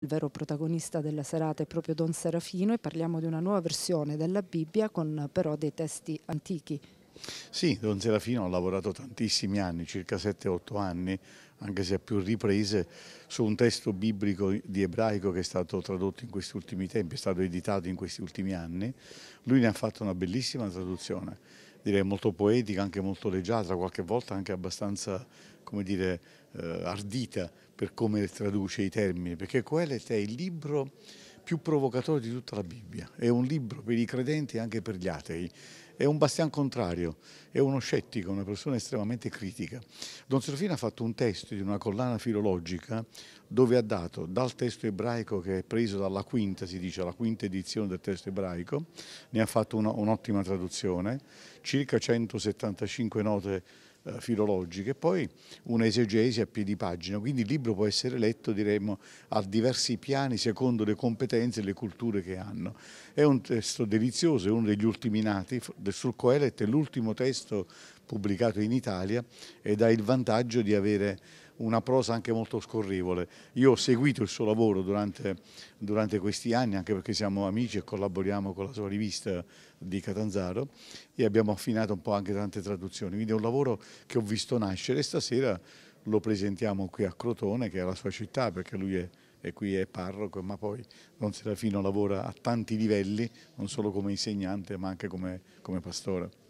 Il vero protagonista della serata è proprio Don Serafino e parliamo di una nuova versione della Bibbia con però dei testi antichi. Sì, Don Serafino ha lavorato tantissimi anni, circa 7-8 anni, anche se a più riprese, su un testo biblico di ebraico che è stato tradotto in questi ultimi tempi, è stato editato in questi ultimi anni. Lui ne ha fatto una bellissima traduzione direi molto poetica, anche molto leggiata, qualche volta anche abbastanza, come dire, eh, ardita per come traduce i termini, perché Coelet è il libro più provocatore di tutta la Bibbia. È un libro per i credenti e anche per gli atei. È un bastian contrario, è uno scettico, una persona estremamente critica. Don Serafino ha fatto un testo di una collana filologica dove ha dato dal testo ebraico che è preso dalla quinta, si dice, la quinta edizione del testo ebraico, ne ha fatto un'ottima traduzione, circa 175 note eh, filologiche e poi un'esegesi a piedi pagina, quindi il libro può essere letto diremmo a diversi piani secondo le competenze e le culture che hanno. È un testo delizioso, è uno degli ultimi nati, sul Coelet è l'ultimo testo pubblicato in Italia ed ha il vantaggio di avere una prosa anche molto scorrevole. Io ho seguito il suo lavoro durante, durante questi anni, anche perché siamo amici e collaboriamo con la sua rivista di Catanzaro e abbiamo affinato un po' anche tante traduzioni, quindi è un lavoro che ho visto nascere stasera lo presentiamo qui a Crotone, che è la sua città, perché lui è e qui è parroco, ma poi Don Serafino lavora a tanti livelli, non solo come insegnante ma anche come, come pastore.